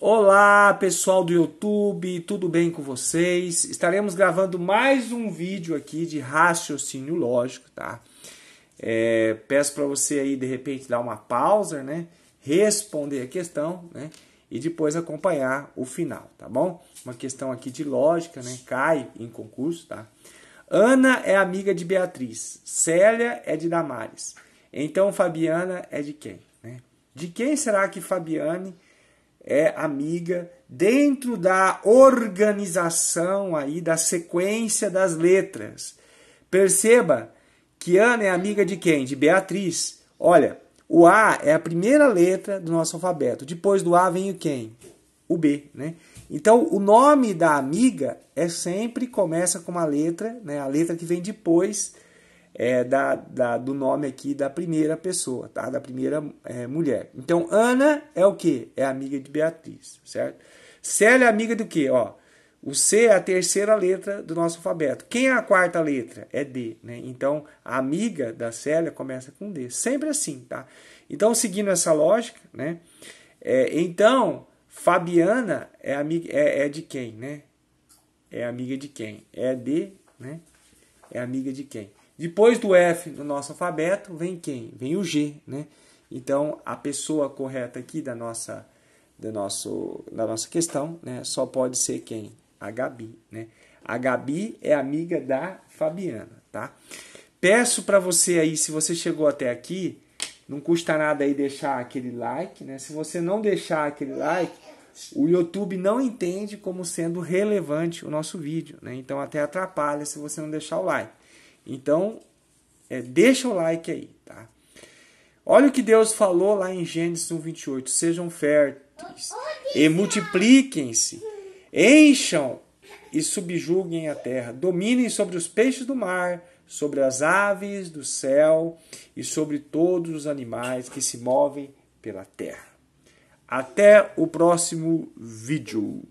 Olá pessoal do YouTube, tudo bem com vocês? Estaremos gravando mais um vídeo aqui de raciocínio lógico, tá? É, peço para você aí de repente dar uma pausa, né? Responder a questão, né? E depois acompanhar o final, tá bom? Uma questão aqui de lógica, né? Cai em concurso, tá? Ana é amiga de Beatriz, Célia é de Damares. Então Fabiana é de quem? Né? De quem será que Fabiane é amiga dentro da organização aí da sequência das letras. Perceba que Ana é amiga de quem? De Beatriz. Olha, o A é a primeira letra do nosso alfabeto. Depois do A vem o quem? O B, né? Então, o nome da amiga é sempre começa com uma letra, né? A letra que vem depois é, da, da, do nome aqui da primeira pessoa, tá? Da primeira é, mulher. Então, Ana é o que? É amiga de Beatriz, certo? Célia é amiga do que? Ó, o C é a terceira letra do nosso alfabeto. Quem é a quarta letra? É D, né? Então, a amiga da Célia começa com D. Sempre assim, tá? Então, seguindo essa lógica, né? É, então, Fabiana é, amiga, é, é de quem, né? É amiga de quem? É D, né? É amiga de quem? Depois do F do nosso alfabeto, vem quem? Vem o G, né? Então, a pessoa correta aqui da nossa, da nosso, da nossa questão né, só pode ser quem? A Gabi, né? A Gabi é amiga da Fabiana, tá? Peço para você aí, se você chegou até aqui, não custa nada aí deixar aquele like, né? Se você não deixar aquele like, o YouTube não entende como sendo relevante o nosso vídeo, né? Então até atrapalha se você não deixar o like. Então, é, deixa o like aí, tá? Olha o que Deus falou lá em Gênesis 28. sejam férteis e multipliquem-se, encham e subjuguem a terra, dominem sobre os peixes do mar, sobre as aves do céu e sobre todos os animais que se movem pela terra. Até o próximo vídeo.